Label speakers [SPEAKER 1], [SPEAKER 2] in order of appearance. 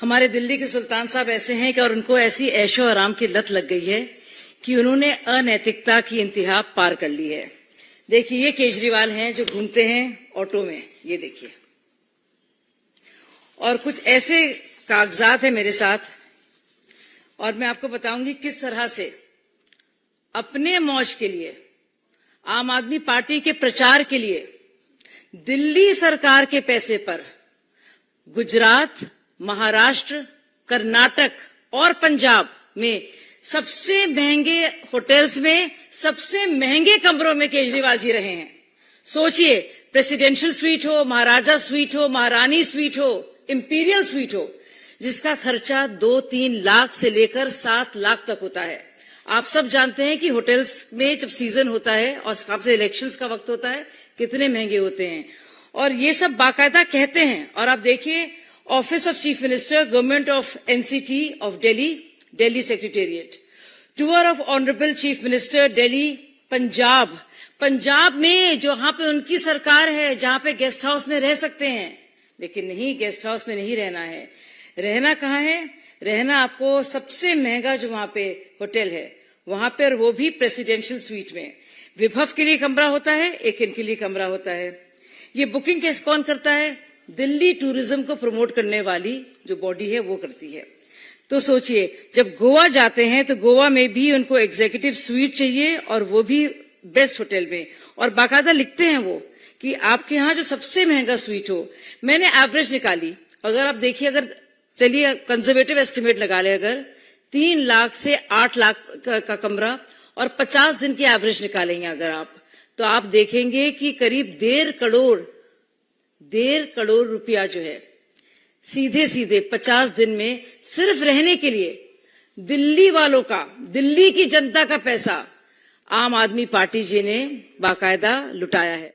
[SPEAKER 1] हमारे दिल्ली के सुल्तान साहब ऐसे हैं कि और उनको ऐसी ऐशो आराम की लत लग गई है कि उन्होंने अनैतिकता की इंतहा पार कर ली है देखिए ये केजरीवाल हैं जो घूमते हैं ऑटो में ये देखिए और कुछ ऐसे कागजात है मेरे साथ और मैं आपको बताऊंगी किस तरह से अपने मौज के लिए आम आदमी पार्टी के प्रचार के लिए दिल्ली सरकार के पैसे पर गुजरात महाराष्ट्र कर्नाटक और पंजाब में सबसे महंगे होटल्स में सबसे महंगे कमरों में केजरीवाल जी रहे हैं सोचिए प्रेसिडेंशियल स्वीट हो महाराजा स्वीट हो महारानी स्वीट हो इम्पीरियल स्वीट हो जिसका खर्चा दो तीन लाख से लेकर सात लाख तक होता है आप सब जानते हैं कि होटल्स में जब सीजन होता है और आपसे इलेक्शंस का वक्त होता है कितने महंगे होते हैं और ये सब बाकायदा कहते हैं और आप देखिए Office of Chief Minister, Government of NCT of Delhi, Delhi Secretariat. Tour of Honorable Chief Minister, Delhi, Punjab Punjab में जहां पे उनकी सरकार है जहां पे गेस्ट हाउस में रह सकते हैं लेकिन नहीं गेस्ट हाउस में नहीं रहना है रहना कहाँ है रहना आपको सबसे महंगा जो वहां पे होटल है वहां पर वो भी प्रेसिडेंशियल स्वीट में विभव के लिए कमरा होता है एक इनके लिए कमरा होता है ये बुकिंग कैसे कौन करता है दिल्ली टूरिज्म को प्रमोट करने वाली जो बॉडी है वो करती है तो सोचिए जब गोवा जाते हैं तो गोवा में भी उनको एग्जीक्यूटिव स्वीट चाहिए और वो भी बेस्ट होटल में और बाकायदा लिखते हैं वो कि आपके यहाँ जो सबसे महंगा स्वीट हो मैंने एवरेज निकाली अगर आप देखिए अगर चलिए कंजर्वेटिव एस्टिमेट लगा ले अगर तीन लाख से आठ लाख का, का कमरा और पचास दिन की एवरेज निकालेंगे अगर आप तो आप देखेंगे कि करीब डेढ़ करोड़ डेढ़ करोड़ रुपया जो है सीधे सीधे पचास दिन में सिर्फ रहने के लिए दिल्ली वालों का दिल्ली की जनता का पैसा आम आदमी पार्टी जी ने बाकायदा लुटाया है